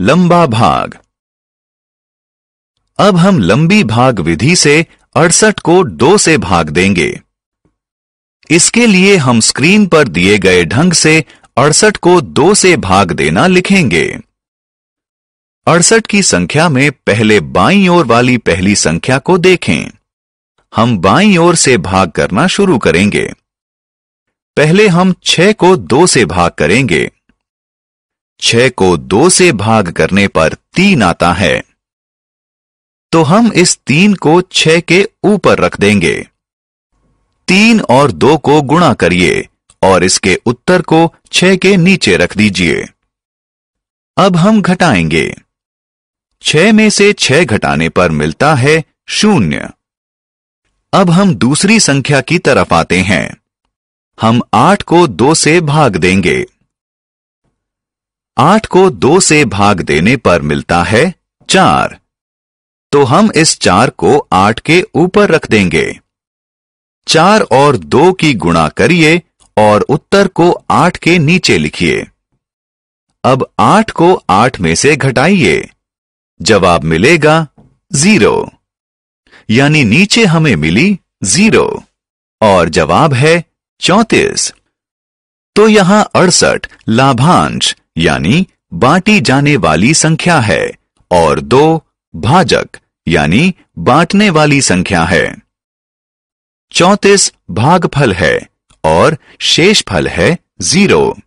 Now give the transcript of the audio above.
लंबा भाग अब हम लंबी भाग विधि से अड़सठ को दो से भाग देंगे इसके लिए हम स्क्रीन पर दिए गए ढंग से अड़सठ को दो से भाग देना लिखेंगे अड़सठ की संख्या में पहले बाईं ओर वाली पहली संख्या को देखें हम बाईं ओर से भाग करना शुरू करेंगे पहले हम छह को दो से भाग करेंगे छह को दो से भाग करने पर तीन आता है तो हम इस तीन को छह के ऊपर रख देंगे तीन और दो को गुणा करिए और इसके उत्तर को छह के नीचे रख दीजिए अब हम घटाएंगे छह में से छह घटाने पर मिलता है शून्य अब हम दूसरी संख्या की तरफ आते हैं हम आठ को दो से भाग देंगे आठ को दो से भाग देने पर मिलता है चार तो हम इस चार को आठ के ऊपर रख देंगे चार और दो की गुणा करिए और उत्तर को आठ के नीचे लिखिए अब आठ को आठ में से घटाइए जवाब मिलेगा जीरो यानी नीचे हमें मिली जीरो और जवाब है चौतीस तो यहां अड़सठ लाभांश यानी बांटी जाने वाली संख्या है और दो भाजक यानी बांटने वाली संख्या है चौतीस भागफल है और शेषफल है जीरो